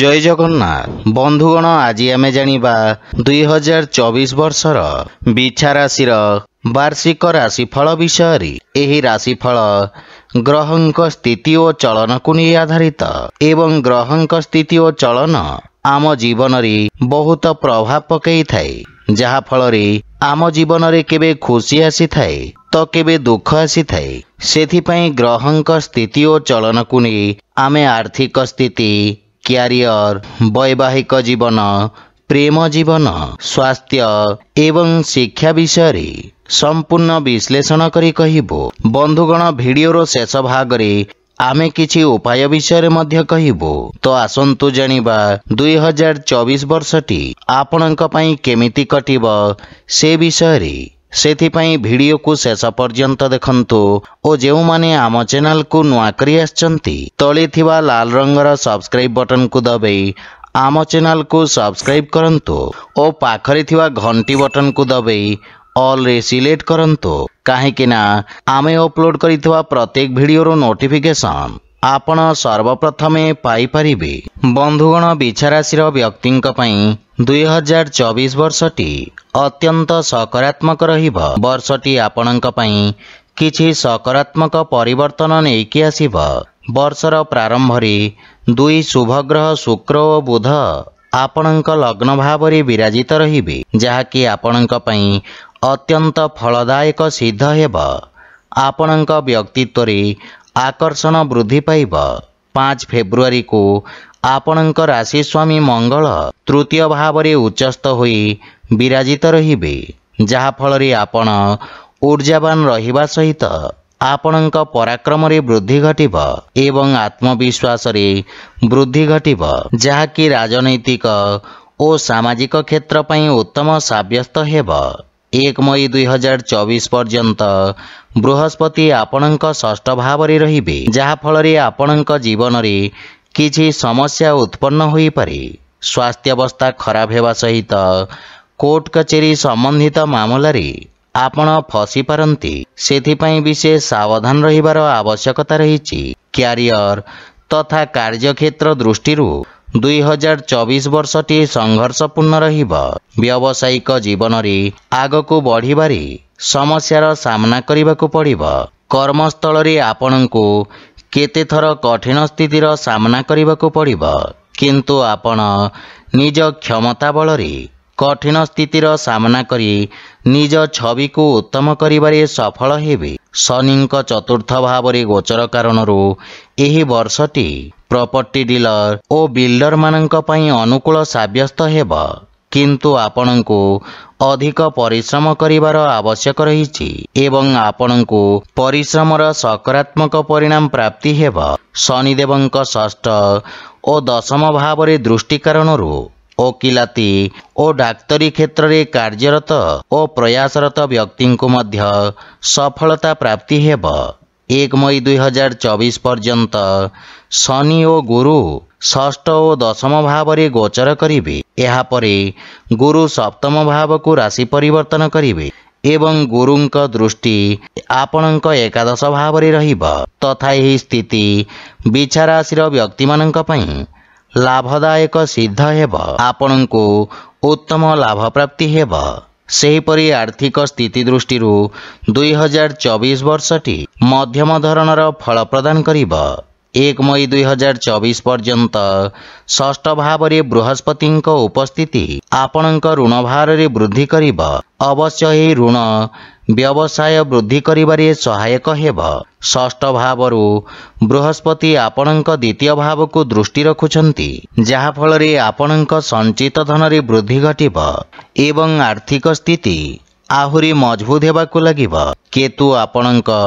জয় জগন্নাଥ বন্ধুগণ আজি ଆମେ ଜାଣିବା ଦୁଇହଜାର ଚବିଶ ବର୍ଷର ବିଛା ରାଶିର ବାର୍ଷିକ ରାଶିଫଳ ବିଷୟରେ ଏହି ରାଶିଫଳ ଗ୍ରହଙ୍କ ସ୍ଥିତି ଓ ଚଳନକୁ ନେଇ ଆଧାରିତ ଏବଂ ଗ୍ରହଙ୍କ ସ୍ଥିତି ଓ ଚଳନ ଆମ ଜୀବନରେ ବହୁତ ପ୍ରଭାବ ପକାଇଥାଏ ଯାହାଫଳରେ ଆମ ଜୀବନରେ କେବେ ଖୁସି ଆସିଥାଏ ତ କେବେ ଦୁଃଖ ଆସିଥାଏ ସେଥିପାଇଁ ଗ୍ରହଙ୍କ ସ୍ଥିତି ଓ ଚଳନକୁ ନେଇ ଆମେ ଆର୍ଥିକ ସ୍ଥିତି ক্যারিয়ার বৈবাহিক জীবন প্রেম জীবন স্বাস্থ্য এবং শিক্ষা বিষয়ে সম্পূর্ণ বিশ্লেষণ କରି কইব বন্ধুগণ ভিডিওর শেষ ভাগ রে আমি কিছি উপায় বিষয়ে মধ্য কইব তো আসন্তু জানিবা 2024 বছরটি আপোনଙ୍କ পই কেমিতি কটিব সে বিষয়ে ସେଥିପାଇଁ ଭିଡ଼ିଓକୁ ଶେଷ ପର୍ଯ୍ୟନ୍ତ ଦେଖନ୍ତୁ ଓ ଯେଉଁମାନେ ଆମ ଚ୍ୟାନେଲକୁ ନୂଆ କରି ଆସିଛନ୍ତି ତଳେ ଥିବା ଲାଲ ରଙ୍ଗର ସବସ୍କ୍ରାଇବ୍ ବଟନକୁ ଦବାଇ ଆମ ଚ୍ୟାନେଲକୁ ସବସ୍କ୍ରାଇବ୍ କରନ୍ତୁ ଓ ପାଖରେ ଥିବା ଘଣ୍ଟି ବଟନକୁ ଦବାଇ ଅଲ୍ରେ ସିଲେକ୍ଟ କରନ୍ତୁ କାହିଁକିନା ଆମେ ଅପଲୋଡ଼ କରିଥିବା ପ୍ରତ୍ୟେକ ଭିଡ଼ିଓର ନୋଟିଫିକେସନ୍ ଆପଣ ସର୍ବପ୍ରଥମେ ପାଇପାରିବେ ବନ୍ଧୁଗଣ ବିଛାରାଶିର ବ୍ୟକ୍ତିଙ୍କ ପାଇଁ ଦୁଇହଜାର ଚବିଶ ବର୍ଷଟି ଅତ୍ୟନ୍ତ ସକାରାତ୍ମକ ରହିବ ବର୍ଷଟି ଆପଣଙ୍କ ପାଇଁ କିଛି ସକାରାତ୍ମକ ପରିବର୍ତ୍ତନ ନେଇକି ଆସିବ ବର୍ଷର ପ୍ରାରମ୍ଭରେ ଦୁଇ ଶୁଭଗ୍ରହ ଶୁକ୍ର ଓ ବୁଧ ଆପଣଙ୍କ ଲଗ୍ନ ଭାବରେ ବିରାଜିତ ରହିବେ ଯାହାକି ଆପଣଙ୍କ ପାଇଁ ଅତ୍ୟନ୍ତ ଫଳଦାୟକ ସିଦ୍ଧ ହେବ ଆପଣଙ୍କ ବ୍ୟକ୍ତିତ୍ୱରେ ଆକର୍ଷଣ ବୃଦ୍ଧି ପାଇବ ପାଞ୍ଚ ଫେବୃଆରୀକୁ ଆପଣଙ୍କ ରାଶି ସ୍ୱାମୀ ମଙ୍ଗଳ ତୃତୀୟ ଭାବରେ ଉଚ୍ଚସ୍ଥ ହୋଇ ବିରାଜିତ ରହିବେ ଯାହାଫଳରେ ଆପଣ ଉର୍ଜାବାନ ରହିବା ସହିତ ଆପଣଙ୍କ ପରାକ୍ରମରେ ବୃଦ୍ଧି ଘଟିବ ଏବଂ ଆତ୍ମବିଶ୍ୱାସରେ ବୃଦ୍ଧି ଘଟିବ ଯାହାକି ରାଜନୈତିକ ଓ ସାମାଜିକ କ୍ଷେତ୍ର ପାଇଁ ଉତ୍ତମ ସାବ୍ୟସ୍ତ ହେବ ଏକ ମଇ ଦୁଇହଜାର ଚବିଶ ପର୍ଯ୍ୟନ୍ତ ବୃହସ୍ପତି ଆପଣଙ୍କ ଷଷ୍ଠ ଭାବରେ ରହିବେ ଯାହାଫଳରେ ଆପଣଙ୍କ ଜୀବନରେ କିଛି ସମସ୍ୟା ଉତ୍ପନ୍ନ ହୋଇପାରେ ସ୍ୱାସ୍ଥ୍ୟାବସ୍ଥା ଖରାପ ହେବା ସହିତ କୋର୍ଟ କଚେରୀ ସମ୍ବନ୍ଧିତ ମାମଲାରେ ଆପଣ ଫସିପାରନ୍ତି ସେଥିପାଇଁ ବିଶେଷ ସାବଧାନ ରହିବାର ଆବଶ୍ୟକତା ରହିଛି କ୍ୟାରିୟର ତଥା କାର୍ଯ୍ୟକ୍ଷେତ୍ର ଦୃଷ୍ଟିରୁ ଦୁଇହଜାର ଚବିଶ ବର୍ଷଟି ସଂଘର୍ଷପୂର୍ଣ୍ଣ ରହିବ ବ୍ୟବସାୟିକ ଜୀବନରେ ଆଗକୁ ବଢ଼ିବାରେ ସମସ୍ୟାର ସାମ୍ନା କରିବାକୁ ପଡ଼ିବ କର୍ମସ୍ଥଳରେ ଆପଣଙ୍କୁ କେତେଥର କଠିନ ସ୍ଥିତିର ସାମ୍ନା କରିବାକୁ ପଡ଼ିବ କିନ୍ତୁ ଆପଣ ନିଜ କ୍ଷମତା ବଳରେ କଠିନ ସ୍ଥିତିର ସାମ୍ନା କରି ନିଜ ଛବିକୁ ଉତ୍ତମ କରିବାରେ ସଫଳ ହେବେ ଶନିଙ୍କ ଚତୁର୍ଥ ଭାବରେ ଗୋଚର କାରଣରୁ ଏହି ବର୍ଷଟି ପ୍ରପର୍ଟି ଡିଲର ଓ ବିଲ୍ଡରମାନଙ୍କ ପାଇଁ ଅନୁକୂଳ ସାବ୍ୟସ୍ତ ହେବ କିନ୍ତୁ ଆପଣଙ୍କୁ ଅଧିକ ପରିଶ୍ରମ କରିବାର ଆବଶ୍ୟକ ରହିଛି ଏବଂ ଆପଣଙ୍କୁ ପରିଶ୍ରମର ସକାରାତ୍ମକ ପରିଣାମ ପ୍ରାପ୍ତି ହେବ ଶନିଦେବଙ୍କ ଷଷ୍ଠ ଓ ଦଶମ ଭାବରେ ଦୃଷ୍ଟି କାରଣରୁ ଓକିଲାତି ଓ ଡାକ୍ତରୀ କ୍ଷେତ୍ରରେ କାର୍ଯ୍ୟରତ ଓ ପ୍ରୟାସରତ ବ୍ୟକ୍ତିଙ୍କୁ ମଧ୍ୟ ସଫଳତା ପ୍ରାପ୍ତି ହେବ एक मई दुई हजारिस पर्यन्त शनि ष दशम भाव गोचर गरे यप गु सप्तम भावु राशि परिवर्तन एवं गुरुङ दृष्टि आपण् एकद भावे रि स्थिति विछाराशिर व्यक्ति लाभदायक प्राप्ति लाभप्राप्ति সেইপরি আর্থিক স্থিতি দৃষ্টির 2024 বছরটি मध्यम ধরনার ফল প্রদান করিব 1 मई 2024 পর্যন্ত ষষ্ঠ ভাবে বৃহস্পতিଙ୍କ উপস্থিতি आपणଙ୍କ ঋণভার বৃদ্ধি করিব अवश्य ही ऋण ବ୍ୟବସାୟ ବୃଦ୍ଧି କରିବାରେ ସହାୟକ ହେବ ଷଷ୍ଠ ଭାବରୁ ବୃହସ୍ପତି ଆପଣଙ୍କ ଦ୍ୱିତୀୟ ଭାବକୁ ଦୃଷ୍ଟି ରଖୁଛନ୍ତି ଯାହାଫଳରେ ଆପଣଙ୍କ ସଞ୍ଚିତ ଧନରେ ବୃଦ୍ଧି ଘଟିବ ଏବଂ ଆର୍ଥିକ ସ୍ଥିତି ଆହୁରି ମଜବୁତ ହେବାକୁ ଲାଗିବ କେତୁ ଆପଣଙ୍କ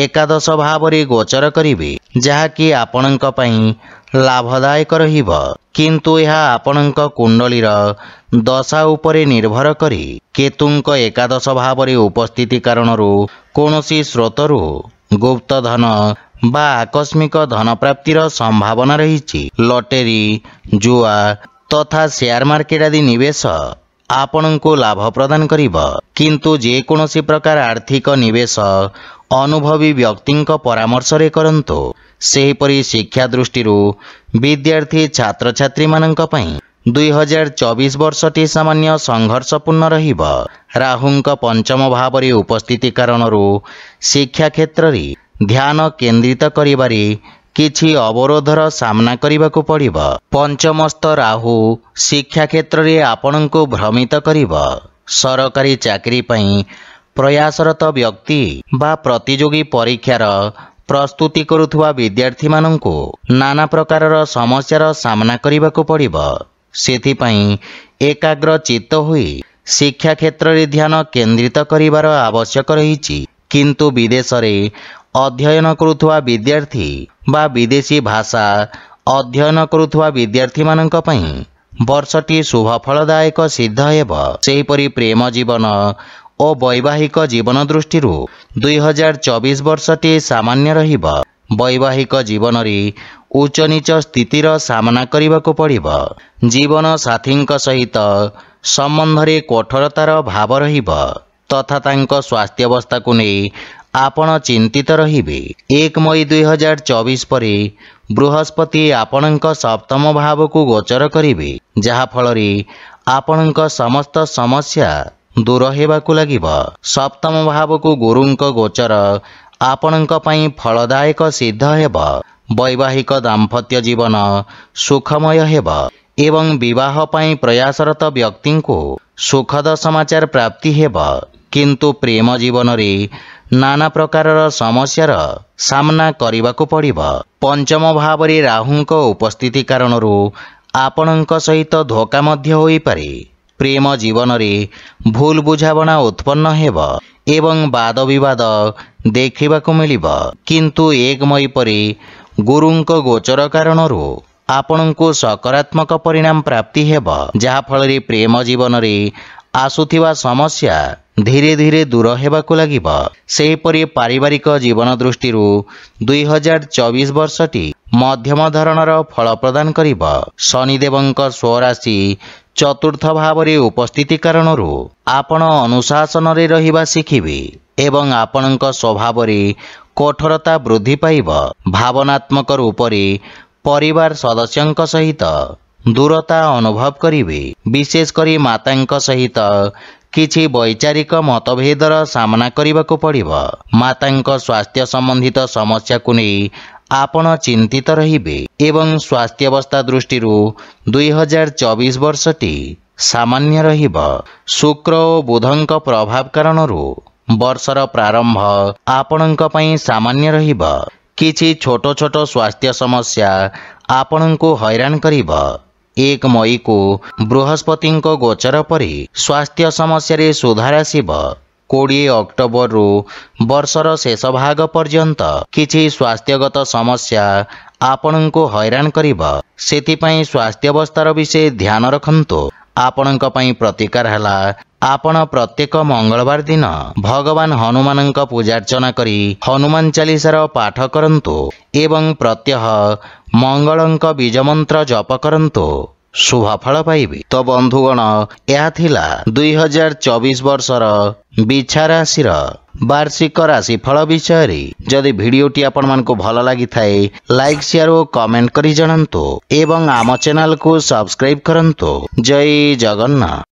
ଏକାଦଶ ଭାବରେ ଗୋଚର କରିବେ ଯାହାକି ଆପଣଙ୍କ ପାଇଁ ଲାଭଦାୟକ ରହିବ କିନ୍ତୁ ଏହା ଆପଣଙ୍କ କୁଣ୍ଡଳୀର ଦଶା ଉପରେ ନିର୍ଭର କରି କେତୁଙ୍କ ଏକାଦଶ ଭାବରେ ଉପସ୍ଥିତି କାରଣରୁ କୌଣସି ସ୍ରୋତରୁ ଗୁପ୍ତ ଧନ ବା ଆକସ୍ମିକ ଧନପ୍ରାପ୍ତିର ସମ୍ଭାବନା ରହିଛି ଲଟେରୀ ଜୁଆ ତଥା ସେୟାର ମାର୍କେଟ ଆଦି ନିବେଶ ଆପଣଙ୍କୁ ଲାଭ ପ୍ରଦାନ କରିବ କିନ୍ତୁ ଯେକୌଣସି ପ୍ରକାର ଆର୍ଥିକ ନିବେଶ ଅନୁଭବୀ ବ୍ୟକ୍ତିଙ୍କ ପରାମର୍ଶରେ କରନ୍ତୁ ସେହିପରି ଶିକ୍ଷା ଦୃଷ୍ଟିରୁ ବିଦ୍ୟାର୍ଥୀ ଛାତ୍ରଛାତ୍ରୀମାନଙ୍କ ପାଇଁ ଦୁଇ ହଜାର ଚବିଶ ବର୍ଷଟି ସାମାନ୍ୟ ସଂଘର୍ଷପୂର୍ଣ୍ଣ ରହିବ ରାହୁଙ୍କ ପଞ୍ଚମ ଭାବରେ ଉପସ୍ଥିତି କାରଣରୁ ଶିକ୍ଷା କ୍ଷେତ୍ରରେ ଧ୍ୟାନ କେନ୍ଦ୍ରିତ କରିବାରେ କିଛି ଅବରୋଧର ସାମ୍ନା କରିବାକୁ ପଡ଼ିବ ପଞ୍ଚମସ୍ଥ ରାହୁ ଶିକ୍ଷା କ୍ଷେତ୍ରରେ ଆପଣଙ୍କୁ ଭ୍ରମିତ କରିବ ସରକାରୀ ଚାକିରି ପାଇଁ ପ୍ରୟାସରତ ବ୍ୟକ୍ତି ବା ପ୍ରତିଯୋଗୀ ପରୀକ୍ଷାର ପ୍ରସ୍ତୁତି କରୁଥିବା ବିଦ୍ୟାର୍ଥୀମାନଙ୍କୁ ନାନା ପ୍ରକାରର ସମସ୍ୟାର ସାମ୍ନା କରିବାକୁ ପଡ଼ିବ ସେଥିପାଇଁ ଏକାଗ୍ର ଚିତ୍ତ ହୋଇ ଶିକ୍ଷା କ୍ଷେତ୍ରରେ ଧ୍ୟାନ କେନ୍ଦ୍ରିତ କରିବାର ଆବଶ୍ୟକ ରହିଛି କିନ୍ତୁ ବିଦେଶରେ ଅଧ୍ୟୟନ କରୁଥିବା ବିଦ୍ୟାର୍ଥୀ ବା ବିଦେଶୀ ଭାଷା ଅଧ୍ୟୟନ କରୁଥିବା ବିଦ୍ୟାର୍ଥୀମାନଙ୍କ ପାଇଁ ବର୍ଷଟି ଶୁଭଫଳଦାୟକ ସିଦ୍ଧ ହେବ ସେହିପରି ପ୍ରେମ ଜୀବନ ଓ ବୈବାହିକ ଜୀବନ ଦୃଷ୍ଟିରୁ ଦୁଇହଜାର ଚବିଶ ବର୍ଷଟି ସାମାନ୍ୟ ରହିବ ବୈବାହିକ ଜୀବନରେ ଉଚ୍ଚନୀଚ ସ୍ଥିତିର ସାମ୍ନା କରିବାକୁ ପଡ଼ିବ ଜୀବନ ସାଥୀଙ୍କ ସହିତ ସମ୍ବନ୍ଧରେ କଠୋରତାର ଭାବ ରହିବ ତଥା ତାଙ୍କ ସ୍ୱାସ୍ଥ୍ୟାବସ୍ଥାକୁ ନେଇ ଆପଣ ଚିନ୍ତିତ ରହିବେ ଏକ ମଇ ଦୁଇହଜାର ଚବିଶ ପରେ ବୃହସ୍ପତି ଆପଣଙ୍କ ସପ୍ତମ ଭାବକୁ ଗୋଚର କରିବେ ଯାହାଫଳରେ ଆପଣଙ୍କ ସମସ୍ତ ସମସ୍ୟା ଦୂର ହେବାକୁ ଲାଗିବ ସପ୍ତମ ଭାବକୁ ଗୁରୁଙ୍କ ଗୋଚର ଆପଣଙ୍କ ପାଇଁ ଫଳଦାୟକ ସିଦ୍ଧ ହେବ ବୈବାହିକ ଦାମ୍ପତ୍ୟ ଜୀବନ ସୁଖମୟ ହେବ ଏବଂ ବିବାହ ପାଇଁ ପ୍ରୟାସରତ ବ୍ୟକ୍ତିଙ୍କୁ ସୁଖଦ ସମାଚାର ପ୍ରାପ୍ତି ହେବ କିନ୍ତୁ ପ୍ରେମ ଜୀବନରେ ନାନା ପ୍ରକାରର ସମସ୍ୟାର ସାମ୍ନା କରିବାକୁ ପଡ଼ିବ ପଞ୍ଚମ ଭାବରେ ରାହୁଙ୍କ ଉପସ୍ଥିତି କାରଣରୁ ଆପଣଙ୍କ ସହିତ ଧୋକା ମଧ୍ୟ ହୋଇପାରେ ପ୍ରେମ ଜୀବନରେ ଭୁଲ ବୁଝାମଣା ଉତ୍ପନ୍ନ ହେବ ଏବଂ ବାଦ ବିବାଦ ଦେଖିବାକୁ ମିଳିବ କିନ୍ତୁ ଏକ ମଇ ପରେ ଗୁରୁଙ୍କ ଗୋଚର କାରଣରୁ ଆପଣଙ୍କୁ ସକାରାତ୍ମକ ପରିଣାମ ପ୍ରାପ୍ତି ହେବ ଯାହାଫଳରେ ପ୍ରେମ ଜୀବନରେ ଆସୁଥିବା ସମସ୍ୟା ଧୀରେ ଧୀରେ ଦୂର ହେବାକୁ ଲାଗିବ ସେହିପରି ପାରିବାରିକ ଜୀବନ ଦୃଷ୍ଟିରୁ ଦୁଇହଜାର ଚବିଶ ବର୍ଷଟି ମଧ୍ୟମ ଧରଣର ଫଳ ପ୍ରଦାନ କରିବ ଶନିଦେବଙ୍କ ସ୍ୱରାଶି ଚତୁର୍ଥ ଭାବରେ ଉପସ୍ଥିତି କାରଣରୁ ଆପଣ ଅନୁଶାସନରେ ରହିବା ଶିଖିବେ ଏବଂ ଆପଣଙ୍କ ସ୍ୱଭାବରେ କଠୋରତା ବୃଦ୍ଧି ପାଇବ ଭାବନାତ୍ମକ ରୂପରେ ପରିବାର ସଦସ୍ୟଙ୍କ ସହିତ ଦୂରତା ଅନୁଭବ କରିବେ ବିଶେଷ କରି ମାତାଙ୍କ ସହିତ କିଛି ବୈଚାରିକ ମତଭେଦର ସାମ୍ନା କରିବାକୁ ପଡ଼ିବ ମାତାଙ୍କ ସ୍ୱାସ୍ଥ୍ୟ ସମ୍ବନ୍ଧିତ ସମସ୍ୟାକୁ ନେଇ आपण चिन्तित रे स्वास्थ्यावस्था दृष्टि दुई हजार चौबिस वर्ष शुक्र बुधको प्रभाव कारण वर्ष र प्रारम्भ सामान्य समान्य रि छोटो छोटो स्वास्थ्य समस्या हैरान एक मई को बृहस्पतिको गोचर परि स्वास्थ्य समस्य सुधार आ କୋଡ଼ିଏ ଅକ୍ଟୋବରରୁ ବର୍ଷର ଶେଷ ଭାଗ ପର୍ଯ୍ୟନ୍ତ କିଛି ସ୍ୱାସ୍ଥ୍ୟଗତ ସମସ୍ୟା ଆପଣଙ୍କୁ ହଇରାଣ କରିବ ସେଥିପାଇଁ ସ୍ୱାସ୍ଥ୍ୟାବସ୍ଥାର ବିଷୟ ଧ୍ୟାନ ରଖନ୍ତୁ ଆପଣଙ୍କ ପାଇଁ ପ୍ରତିକାର ହେଲା ଆପଣ ପ୍ରତ୍ୟେକ ମଙ୍ଗଳବାର ଦିନ ଭଗବାନ ହନୁମାନଙ୍କ ପୂଜାର୍ଚ୍ଚନା କରି ହନୁମାନ ଚାଲିସାର ପାଠ କରନ୍ତୁ ଏବଂ ପ୍ରତ୍ୟହ ମଙ୍ଗଳଙ୍କ ବୀଜମନ୍ତ୍ର ଜପ କରନ୍ତୁ शुभफल पाइबे त बन्धुगण यहाँ दुई हजार चौबीस वर्ष रिछा राशि वार्षिक राशि फल विषय जदि भिडियो आपण मान को भल लगी लाइक शेयर और कमेंट करी जनंतो एवं आम चैनल को सब्सक्राइब करंतो जय जगन्नाथ